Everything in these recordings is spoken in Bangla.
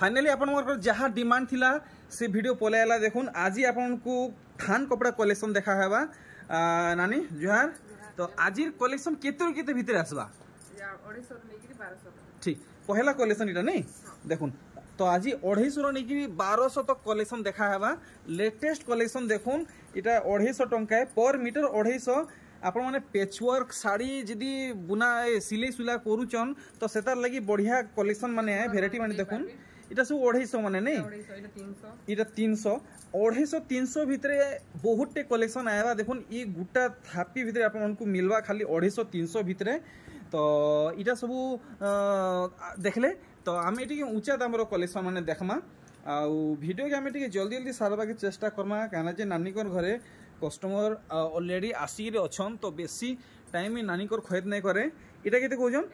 फाइनाली आपंकर जहाँ डिमांड थिला से भिड पलैला देखुन आज आपको थान कपड़ा कलेक्शन देखा है नानी जुहार तो आज कलेक्शन केते भितर आसवा ठीक पहला कलेक्शन इटा नहीं देखुन तो आज अढ़ाईशर नहीं बारश तो कलेक्शन देखा है लेटेस्ट कलेक्शन देखुन इटा अढ़ाईश टाए पर मीटर अढ़ाईश आपण मैंने पेचवर्क शाड़ी जदि बुना सिलाई सुला करुचन तो सेतार लगी बढ़िया कलेक्शन मान भेर मैंने देखुन এটা সব অড়াইশো মানে নেই এটা তিনশো অড়াইশো তিনশো ভিতরে বহুতটে কলেকশন আয়বা দেখুন ই গোটা থাপি ভিতরে আপনার মিলবা খালি অড়াইশো তিনশো ভিতরে তো এটা সব দেখলে তো আমি এটিকে উঁচা দামর কলেকশন মানে দেখমা ଆଉ ଭିଡ଼ିଓକେ ଆମେ ଟିକେ জলদি ଜଲ୍ଦି ସାରବାକେ ଚେଷ୍ଟା କର୍ମା କାହିଁକିନା ଯେ ନାନୀଙ୍କର ଘରେ କଷ୍ଟମର ଅଲରେଡ଼ି ଆସିକିରି ଅଛନ୍ ତ ବେଶୀ ଟାଇମ୍ ନାନୀଙ୍କର ଖଏଦ ନାଇଁ କରେ ଇଟା କେତେ କହୁଛନ୍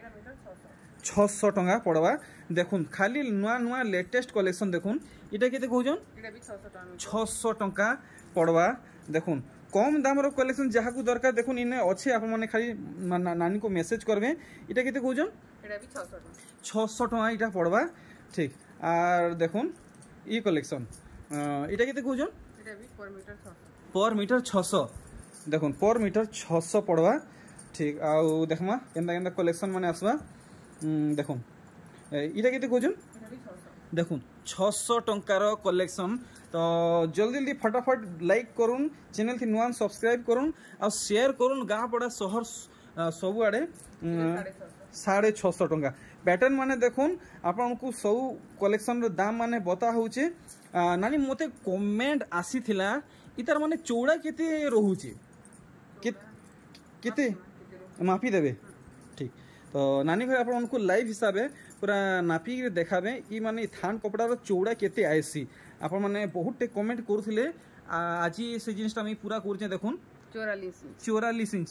ছশ টঙ্কা পড়বা দেখুন খালি নূয়া নূয়া লেটেস্ট কলেকশন দেখুন এটা কেতে কৌছন ছশ টঙ্কা পড়বা দেখুন কম দামর কলেকশন যা দরকার দেখুন ইনে অছে আপনার খালি নানী কো মেসেজ করবে এটা কেতে কৌছন ছশ টঙ্কা এটা পড়বা ঠিক আর দেখুন ই কলেকশন এটা কেতে কৌছন पर मीटर छश देखो पर मीटर छश पड़वा ठीक आउ देखमा के कलेक्शन मैंने आसवा দেখুন ଏଇଟା କେତେ କହୁଛନ୍ দেখুন ছশো টঙ্কার কলেকশন তো জলদি জলদি ফটাফট লাইক করুন চ্যানেল থি নূয়া সবসক্রাইব করুন আর সেয়ার করুন গাঁ পড়া সহর সবুআড়ে সাড়ে ছশো টঙ্কা প্যাটর্ন মানে দেখুন আপনার সব কলেকশনর দাম মানে বতা হচ্ছে নানি মতো কমেন্ট আসিলা ইতার মানে চৌড়া কেতে রহুছে কেতে মাপি দেবে ঠিক তো নানি ভাই আপনার लाइव हिसाब पूरा नापिक देखाबे इ माने थान कपड़ार चौड़ा केते आएसी आपण माने बहुत टे कमेंट करुले आज से जिनटा हम पूरा करछे देखुन চৌরাশ ইঞ্চ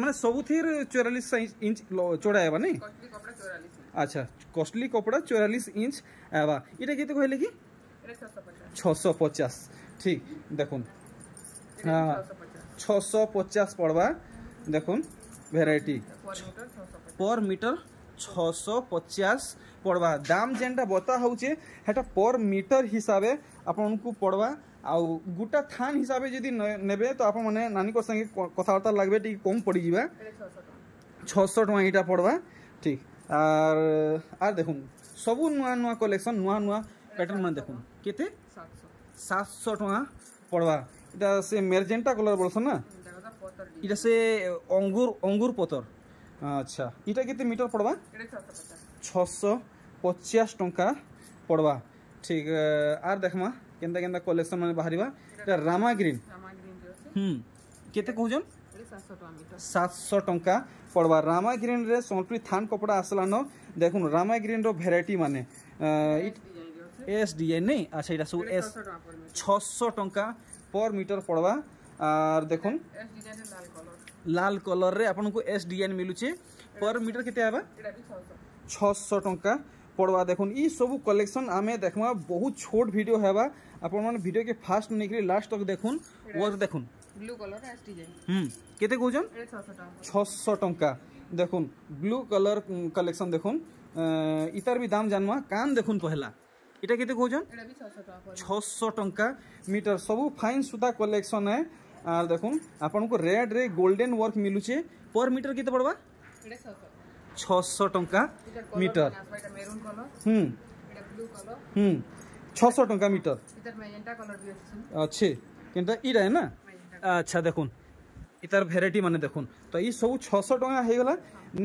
মানে সবুথির চৌরাশ ইঞ্চ চৌড়া মানে হবা মানে নাই আচ্ছা কস্টলি কপড়া চৌরাশ ইঞ্চ হবা এটা কেতে কহিলে কি ছশ পচাশ ঠিক দেখুন হ্যাঁ, ছশ পচাশ পড়বা দেখুন ভেরাইটি পর মিটর ছশো পচাশ পড়বা দাম যেটা বতা হচ্ছে সেটা পর মিটর হিসাবে আপনার পড়বা আউ গোটা থান হিসাবে যদি নেবে তো আপনার নানী সঙ্গে কথাবার্তা লাগবে টিকি কম পড়ি যা ছশো টাকা এটা পড়বা ঠিক আর আর দেখুন সবু নূয়া নূয়া কলেকশন নূয়া নূয়া প্যাটার্ন মানে দেখুন কেতে সাতশো টাকা পড়বা এটা সে মেরজেন্টা কলর বলছেন না এটা সে অঙ্গুর অঙ্গুর পতর আচ্ছা এটা কেতে মিটার পড়বা ছশো পচাশ টঙ্কা পড়বা ঠিক আর দেখমা কেনতা কেনতা কলেকশন মানে বাহারিবা এটা রামা গ্রিন হুম কেতে কহুছন সাতশো টঙ্কা পড়বা রামা গ্রিন্রে সম্বলপুরী থান কপড়া আসলান দেখুন রামা গ্রিন্র ভেরাইটি মানে এস ডিজাইন নেই আচ্ছা এটা সব এস ছশো টঙ্কা পর মিটর পড়বা আর দেখুন লাল কলরের আপনার এস ডিজাইন মিলুছে পর মিটার কেতে হবা ছশো টঙ্কা পড়বা দেখুন ই সব কলেকশন আমি দেখবা বহু ছোট ভিডিও হবা আপন মানে ভিডিও কে ফার্স্ট নেই লাস্ট তক দেখুন ওয়ার্ক দেখুন ব্লু কলর এস ডিজাইন হুম কেতে কইজন 600 টঙ্কা দেখুন ব্লু কলর কালেকশন দেখুন ইতার বি দাম জানবা কান দেখুন পহেলা এটা কেতে কইজন 600 টঙ্কা মিটার সব ফাইন সুতা কলেকশন হ্যাঁ দেখুন আপনার রেড্রে গোল্ডেন ওয়ার্ক মিলুছে পর মিটর কেতে পড়বা ছশো টঙ্কা মিটর হুম হুম ছশো টঙ্কা মিটর আছে কিন্তু ইটা না আচ্ছা দেখুন ইতার ভেরাইটি মানে দেখুন তো এই সব ছশো টঙ্কা হয়ে গলা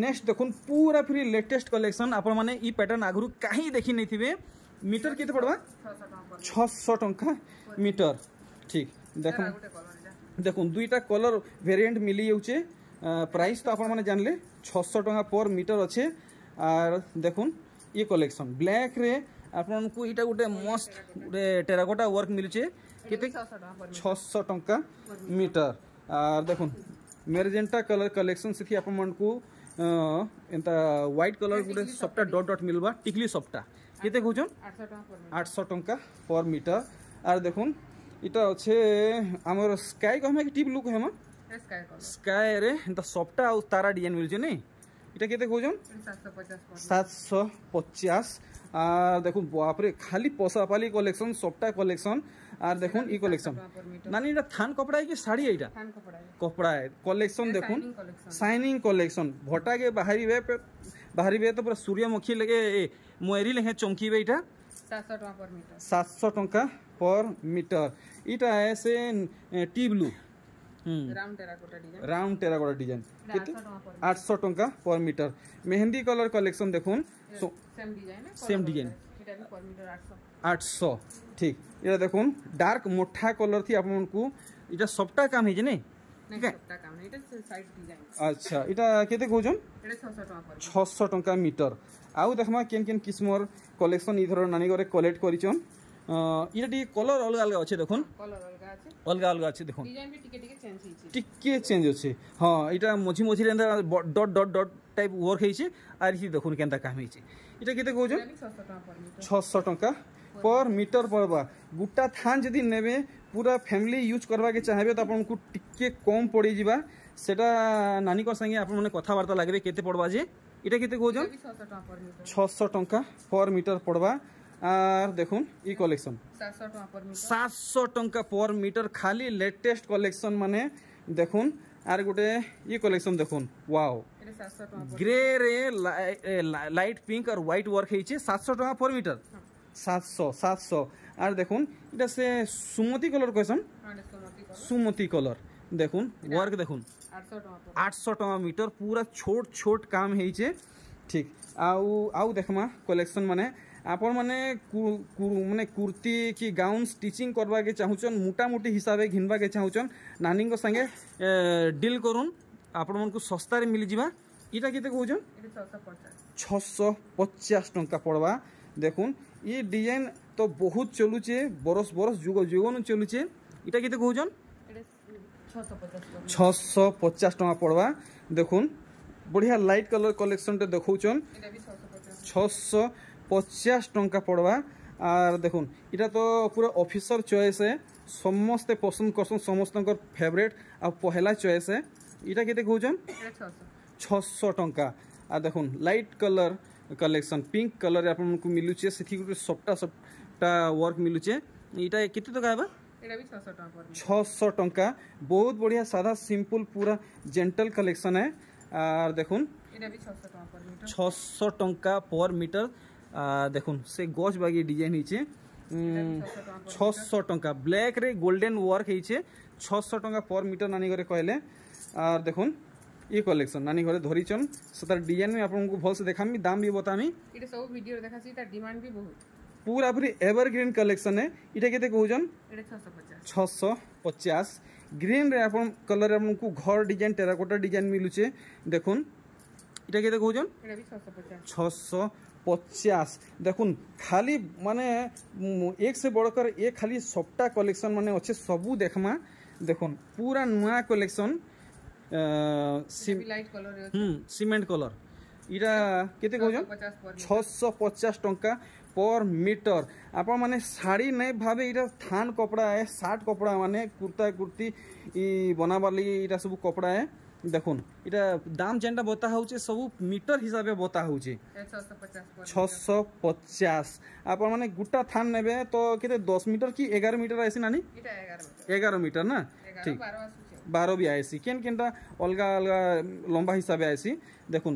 নেক্সট দেখুন পুরা ফ্রি লেটেস্ট কলেকশন আপন মানে এই প্যাটার্ন আগরু কাহি দেখি নেইথিবে মিটর কেতে পড়বা ছশো টঙ্কা মিটর ঠিক দেখুন দেখুন দুইটা কলর ভেরিয়েন্ট মিলি যাচ্ছে প্রাইস তো আপনার মানে জানলে ছশো টাকা পর মিটর অছে আর দেখুন ইয়ে কলেকশন ব্ল্যাক্রে আপনার এটা গোটে মস্ত গোটে টেরাকোটা ওয়ার্ক মিলুছে কেতে ছশো টঙ্কা মিটর আর দেখুন মেরজেন্টা কলর কলেকশন সেটি আপনার ଏନ୍ତା ହ୍ୱାଇଟ୍ କଲର୍ ଗୋଟେ ସପ୍ଟା ଡଟ୍ ଡଟ୍ ମିଲ୍ବା ଟିକ୍ଲି ସପ୍ଟା କେତେ କହୁଛନ୍ ଆଠଶହ ଟଙ୍କା ପର୍ ମିଟର ଆର୍ ଦେଖୁନ୍ এটা ଅଛେ ଆମର ସ୍କାଏ କହମା କି ଟିପ୍ ଲୁକ୍ ହେମା ସ୍କାଏରେ ଏନ୍ତା ସପ୍ଟା ଆଉ ତାରା ଡିଜାଇନ୍ ମିଳୁଛେ ନାଇଁ এটা কেতে কৌছন সাতশো পচাশ আর দেখুন বাপরে খালি পশাপালি কলেকশন সবটা কলেকশন আর দেখুন ই কলেকশন নানি এটা থান কপড়া কি শাড়ি এইটা কপড়া কলেকশন দেখুন সাইনিং কলেকশন ভটাকে বাহারিবে বাহারিবে তো পুরা সূর্যমুখী লেগে ময়ূরী লেখে চমকিবে এটা সাতশো টাকা पर मीटर इटा है से टी ब्लू हम्म। राउंड टेराकोटा डिजाइन आठश टा हाँ, पर मीटर मेहंदी कलर कलेक्शन देखुन सेम डिजाइन आठश ठीक ये देखुन डार्क मोटा कलर थी आपको इटा सबटा काम है नहीं अच्छा इटा केते कहउछन 600 टका मीटर आउ देखमा केन केन किस्मर कलेक्शन इ नानी करे कलेक्ट करिचन এটা ଟିକେ କଲର୍ ଅଲଗା ଅଲଗା ଅଛି ଦେଖୁନ୍ ଅଲଗା ଅଲଗା ଅଛି ଦେଖୁନ୍ ଟିକେ ଚେଞ୍ଜ ଅଛି ହଁ ଏଇଟା ମଝି ମଝିରେ ଏନ୍ତା dot dot dot type work ହେଇଛି ଆର୍ ହି ଦେଖୁନ୍ କେନ୍ତା କାମ୍ ହେଇଛି ଏଇଟା କେତେ କହୁଛନ୍ ଛଅଶହ ଟଙ୍କା ପର୍ ମିଟର ପଡ଼ବା ଗୋଟା ଥାନ୍ ଯଦି ନେବେ ପୁରା ଫ୍ୟାମିଲି ୟୁଜ୍ କରବାକେ ଚାହିଁବେ ତ ଆପଣଙ୍କୁ ଟିକେ କମ୍ ପଡ଼ିଯିବା ସେଟା ନାନୀଙ୍କ ସାଙ୍ଗେ ଆପଣମାନେ କଥାବାର୍ତ୍ତା ଲାଗିବେ କେତେ ପଡ଼ବା ଯେ ଏଇଟା କେତେ କହୁଛନ୍ ଛଅଶହ ଟଙ୍କା ପର୍ ମିଟର ପଡ଼ବା আর দেখুন ই কলেকশন সাতশো টঙ্কা পর মিটার খালি লেটেস্ট কলেকশন মানে দেখুন আর গোটে ই কলেকশন দেখুন ওয়াও গ্রে রে লাইট পিঙ্ক আর হোয়াইট ওয়ার্ক হয়েছে সাতশো টাকা পর মিটার হ্যাঁ। সাতশো সাতশো আর দেখুন এটা সে সুমতি কলর কয়েছেন হ্যাঁ, সুমতি কলর দেখুন ওয়ার্ক দেখুন আটশো টাকা মিটার পুরা ছোট ছোট কাম হয়েছে ঠিক আউ আউ দেখমা কলেকশন মানে ଆପଣମାନେ ମାନେ କୁର୍ତ୍ତି କି ଗାଉନ୍ ଷ୍ଟିଚିଂ କର୍ବାକେ ଚାହୁଁଛନ୍ ମୋଟାମୋଟି ହିସାବରେ ଘିନ୍ବାକେ ଚାହୁଁଛନ୍ ନାନୀଙ୍କ ସାଙ୍ଗେ ଡିଲ୍ କରୁନ୍ ଆପଣମାନଙ୍କୁ ଶସ୍ତାରେ ମିଳିଯିବା ଇଟା କେତେ କହୁଛନ୍ ଛଅଶହ ପଚାଶ ଟଙ୍କା ପଡ଼୍ବା ଦେଖୁନ୍ ଇ ଡିଜାଇନ୍ ତ ବହୁତ ଚଲୁଛେ ବରଷ ବରଷ ଯୁଗ ଯୁଗନୁ ଚଲୁଛେ ଇଟା କେତେ କହୁଛନ୍ ଛଅଶହ ପଚାଶ ଟଙ୍କା ପଡ଼୍ବା ଦେଖୁନ୍ ବଢ଼ିଆ ଲାଇଟ୍ କଲର୍ କଲେକ୍ସନ୍ଟେ ଦେଖଉଛନ୍ ଛଅଶହ ପଚାଶ ଟଙ୍କା ପଡ଼୍ବା ଆର୍ ଦେଖୁନ୍ ଇଟା ତ ପୁରା ଅଫିସର ଚଏସ୍ ଏ ସମସ୍ତେ ପସନ୍ଦ କରସନ୍ ସମସ୍ତଙ୍କର ଫେଭରେଟ୍ ଆଉ ପହେଲା ଚଏସ୍ ଏ ଇଟା କେତେ କହୁଛନ୍ ଛଅଶହ ଟଙ୍କା ଆଉ ଦେଖୁନ୍ light colour collection pink colour ଆପଣଙ୍କୁ ମିଲୁଛେ ସେଠି ଗୋଟେ ସପ୍ଟା ସପ୍ଟା ୱାର୍କ ମିଲୁଛେ ଇଟା କେତେ ଟଙ୍କା ହେବା ଛଅଶହ ଟଙ୍କା ବହୁତ ବଢ଼ିଆ ସାଧା ସିମ୍ପଲ ପୁରା ଜେଣ୍ଟାଲ କଲେକ୍ସନ୍ ହେ ଆର୍ ଦେଖୁନ୍ ଛଅଶହ ଟଙ୍କା ପର୍ ମିଟର দেখুন সে গছ বাগি ডিজাইন হয়েছে ছশো টঙ্কা ব্ল্যাক্রে গোল্ডেন ওয়ার্ক হয়েছে ছশো টঙ্কা পর মিটার নানি ঘরে কহলে আর দেখুন ই কলেকশন নানি ঘরে ধরিছন তার ডিজাইন আমি আপনার ভালসে দেখামি দাম বি বতামি এটা সব ভিডিও দেখাছি তার ডিমান্ড বি বহুত পুরা পুরি এভারগ্রিন कलेक्शन এটা इटा के ছশো পচাশ গ্রিন রে আপন आप আপনার ঘর ডিজাইন টেরাকোটার ডিজাইন মিলুছে দেখুন এটা इटा के ছশো पचास देख खाली माने एक से बढ़कर ये खाली सबटा कलेक्शन माने अच्छे सबू देखमा देख पूरा नुआ कलेक्शन सीमेंट कलर इटा केते कहजन पचास टंका पर मीटर आप मैंने शाढ़ी नहीं भावे इटा थान कपड़ा है सार्ट कपड़ा मान कुर्ता कुर्ती बनाबार लगी इटा सब कपड़ा है দেখুন এটা দাম যেটা বতা হচ্ছে সব মিটর হিসাবে বতা হচ্ছে ছশ পচাশ আপন মানে গোটা থান নেবে তো কেতে দশ মিটর কি এগারো মিটর আইসি নানি এগারো মিটর না ঠিক বারো বি আইসি কেন কেনটা অলগা অলগা লম্বা হিসাবে আইসি দেখুন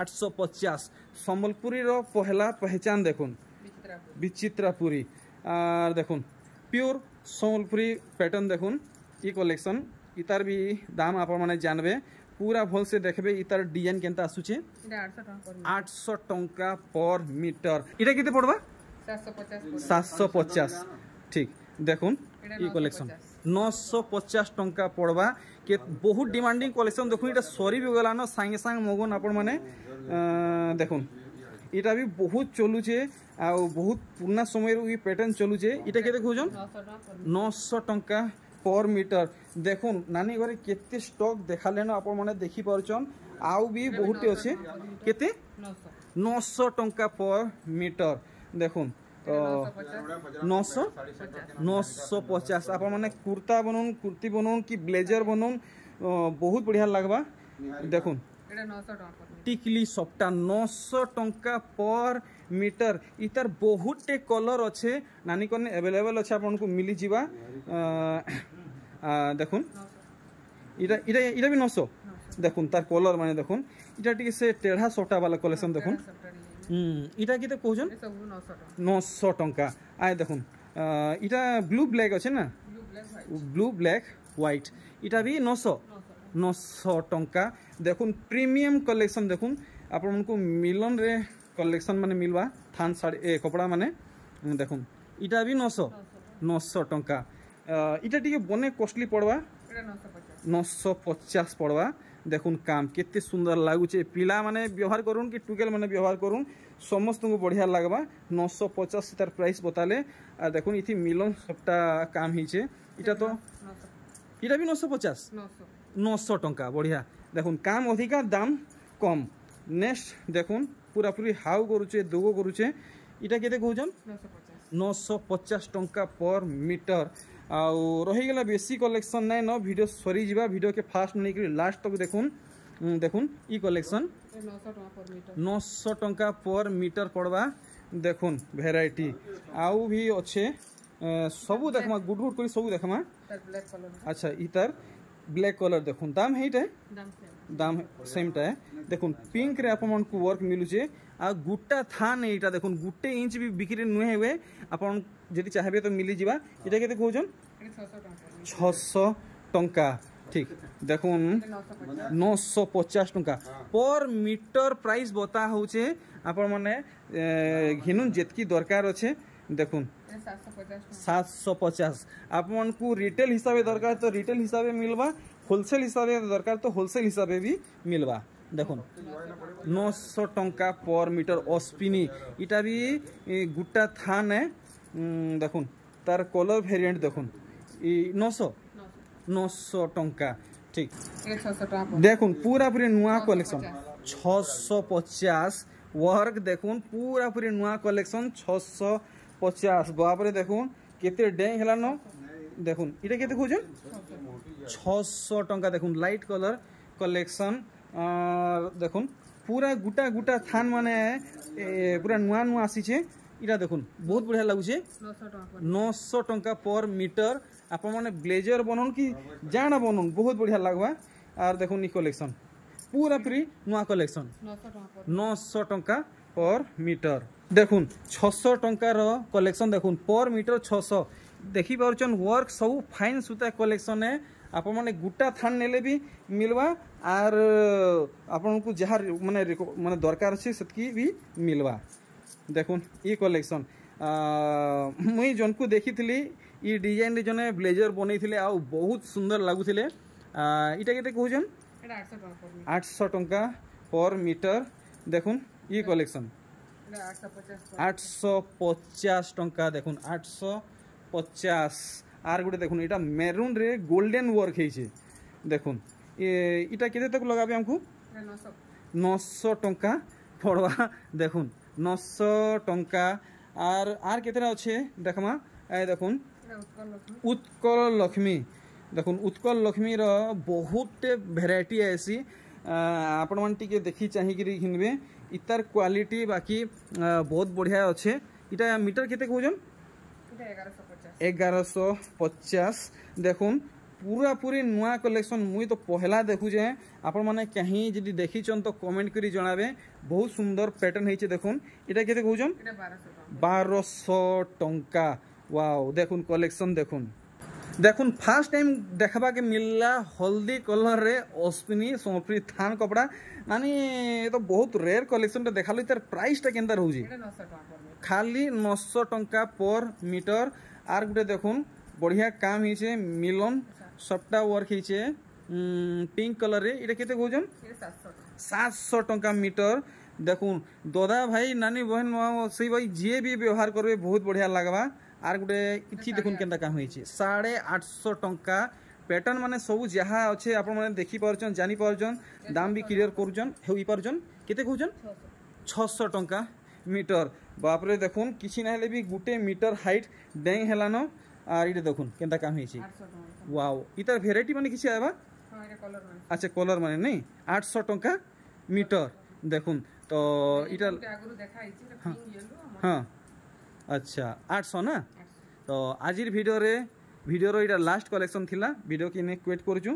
আটশো পচাশ সম্বলপুরীর পহেলা পেহচান দেখুন বিচিত্রাপুরী আর দেখুন পিওর সম্বলপুরী প্যাটার্ন দেখুন ই কলেকশন ইতার বি দাম আপনার মানে জানবে পুরা ভলসে দেখবে ইতার ডিজাইন কেনতা আসুছে আটশো টঙ্কা পর মিটার এটা কেতে পড়বা সাতশো পচাশ ঠিক দেখুন ই কলেকশন নশো পচাশ টঙ্কা পড়বা কে বহু ডিমান্ডিং কলেকশন দেখুন এটা সরি বি গলান সাঙ্গে সাঙ্গে মগন আপন মানে দেখুন এটা বি বহু চলুছে আহ বহু পুরনা সময়ের ই প্যাটার্ন চলুছে এটা কেতে খুঁজন নশো টঙ্কা ଫୋର୍ ମିଟର ଦେଖୁନ୍ ନାନୀ ଘରେ କେତେ ଷ୍ଟକ୍ ଦେଖାଲେନ ଆପଣମାନେ ଦେଖିପାରୁଛନ୍ ଆଉ ବି ବହୁତଟି ଅଛି କେତେ ନଅଶହ ଟଙ୍କା ପର୍ ମିଟର ଦେଖୁନ୍ নশো নশো পচাশ আপন মানে কুর্তা বনুন কুর্তি বনুন কি ব্লেজর বনুন বহুত বঢ়িয়া লাগবা দেখুন টিকলি সবটা নশো টঙ্কা পর মিটর ইতার বহুতটে কলর অছে নানি কনে এভেলেবল অছে আপনার মিলিযা দেখুন এটা এটা এটা বি নশো দেখুন তার কলর মানে দেখুন এটা টিকে সে টেঢ়া সটা বালা কলেকশন দেখুন হুম এটা কেতে কহুছেন নশো টঙ্কা আয় দেখুন এটা ব্লু ব্ল্যাক আছে না ব্লু ব্ল্যাক হোয়াইট এটা বি নশো নশো টঙ্কা দেখুন প্রিমিয়াম কলেকশন দেখুন মিলন রে কলেকশন মানে মিলবা থান ଶାଢ଼ୀ এ କପଡ଼ା মানে দেখুন এটা ବି নশো নশো ଟଙ୍କା এটা ଟିକେ বনে কস্টলি পড়বা নশো ପଚାଶ পড়বা দেখুন কাম কেতে সুন্দর লাগুছে পিলা মানে ব্যবহার করুন কি টুকেল মানে ব্যবহার করুন সমস্ত বঢ়িয়া লাগবা নশো পচাশ তার প্রাইস বতালে আর দেখুন ইথি মিলন সবটা কাম হয়েছে এটা তো এটা বি নশো পচাশ নশো টঙ্কা বঢ়িয়া দেখুন কাম অধিকা দাম কম নেক্সট দেখুন পুরাপুরি হাউ করুছে দোগো করুছে এটা কেতে কৌছন নশো পচাশ টঙ্কা পর মিটার ଆଉ ରହିଗଲା ବେଶୀ କଲେକ୍ସନ୍ ନାଇଁନ ଭିଡ଼ିଓ ସରିଯିବା ଭିଡ଼ିଓକେ ଫାଷ୍ଟ ନେଇକରି ଲାଷ୍ଟ ତକ ଦେଖୁନ୍ দেখুন ই কলেকশন নশো টঙ্কা পর মিটার পড়বা দেখুন ভেরাইটি আউ ভি অছে সবু দেখমা গুড গুড করে সবু দেখমা আচ্ছা ইতার ब्लैक कलर देखो दाम है इटा दाम सेमटा है देखो पिंक रे आपमन को वर्क मिलुचे आ गुट्टा था ने इटा देखो गुट्टे इंच भी बिक्री नुहे हुए आपन जेटी चाहबे तो मिली जीवा इटा केते कहजन 600 टंका ঠিক দেখুন নশো পচাশ টঙ্কা পর মিটর প্রাইস বতা হচ্ছে আপন মানে ঘিনুন যেতকি দরকার আছে দেখুন सात सौ पचास आप रिटेल हिसाब से दरकार तो रिटेल हिसाब से मिलवा होलसेल हिसाब से दरकार तो होलसेल हिसाब से भी मिलवा देख नौश टाँचा पर मीटर अस्पिनी इटा भी गुटा थान देख तार कलर भेरिएंट देख नौश नौश टाँचा ठीक देख पूरा पूरी नुआ कलेक्शन छः सौ पचास वर्क देख पूरा पूरी नुआ कलेक्शन छः सौ পচাশ বাপরে দেখুন কেতে ডেং হেলানো দেখুন এটা কেতে খুঁজুন ছশো টঙ্কা দেখুন লাইট কলর কলেকশন দেখুন পুরা গোটা গোটা থান মানে পুরা নূয়া নূয়া আসিছে এটা দেখুন বহুত বঢ়িয়া লাগুছে নশো টঙ্কা পর মিটর আপন মানে ব্লেজর বনুন কি জানা বনুন বহুত বঢ়িয়া লাগবা আর দেখুন ই কলেকশন পুরা পুরি নূয়া কলেকশন নশো টঙ্কা পর মিটর देख छः ट कलेक्शन देख पर मीटर छश देख पार्चन वर्क सब फाइन सूता कलेक्शन आप गोटा थान ने भी मिलवा आर आपन को जहाँ मान मान दरकार अच्छे से मिलवा देख ये कलेक्शन मुई जन को देखी थी ये डिजाइन रे जने ब्लेजर बनई थे आ बहुत सुंदर लगुले इटा के कहन आठश टाँ पर मीटर देख ये कलेक्शन আটশো পচাশ দেখুন আটশো আর গোটে দেখুন এটা মেরুন রে গোল্ডেন ওয়ার্ক হয়েছে দেখুন এটা কেতে তাকে লগাবে আমি নশো টাকা পড়বা দেখুন নশো টাকা আর আর কেতেটা আছে দেখমা এই দেখুন উৎকল লক্ষ্মী দেখুন উৎকল লক্ষ্মীর বহুতটে ভেরাইটি আইসি আপনার মানে টিকি দেখি চাহিকি কিনবে ইতার কোয়ালিটি বাকি বহুত বঢ়িয়া অছে এটা মিটার কেতে কৌজন এগারোশো পচাশ দেখুন পুরাপুরি নূয়া কলেকশন মুই তো পহলা দেখুছে আপন মানে কাহি যদি দেখিছন তো কমেন্ট করে জনাবে বহু সুন্দর প্যাটার্ন হয়েছে দেখুন এটা কেতে কৌজন বারোশো টঙ্কা ওয়াও দেখুন কলেকশন দেখুন দেখুন ফার্स्ट टाइम দেখাবাকে মিললা হলদি কলরে অশ্বিনী সমপ্রী থান কপড়া মানে এ তো বহুত রেয়ার কলেকশনটা দেখালো তার প্রাইসটা কেনতা রহুছি খালি নশো টঙ্কা পর মিটর আর গোটে দেখুন বঢ়িয়া কাম হয়েছে মিলন সবটা ওয়ার্ক হয়েছে পিঙ্ক কলরে এটা কেতে কৌছন সাতশো টঙ্কা মিটর দেখুন দাদা ভাই নানি বহন সেই ভাই যিয়ে বি ব্যবহার করবে বহুত বঢ়িয়া লাগবা আর গোটে ইথি দেখুন কেনটা কাম হয়েছে সাড়ে আটশো টঙ্কা প্যাটর্ন মানে সব যাহা অছে আপনার দেখিপারছেন জানিপারছেন দাম বি ক্লিয়ার করছেন হই পারছেন কেতে কৌছেন ছশো টঙ্কা মিটর বাপরে দেখুন কিছু না হলে বি গোটে মিটার হাইট ডেং হেলান আর এটা দেখুন কেনটা কাম হয়েছে ওয়াও ইতার ভেরাইটি মানে কিছু আবার আচ্ছা কলর মানে নেই আটশো টঙ্কা মিটর দেখুন তো এটা হ্যাঁ আচ্ছা আটশো না তো আজির ভিডিওরে ভিডিওর এটা লাস্ট কলেকশন লা ভিডিও কিনে কুয়েট করছু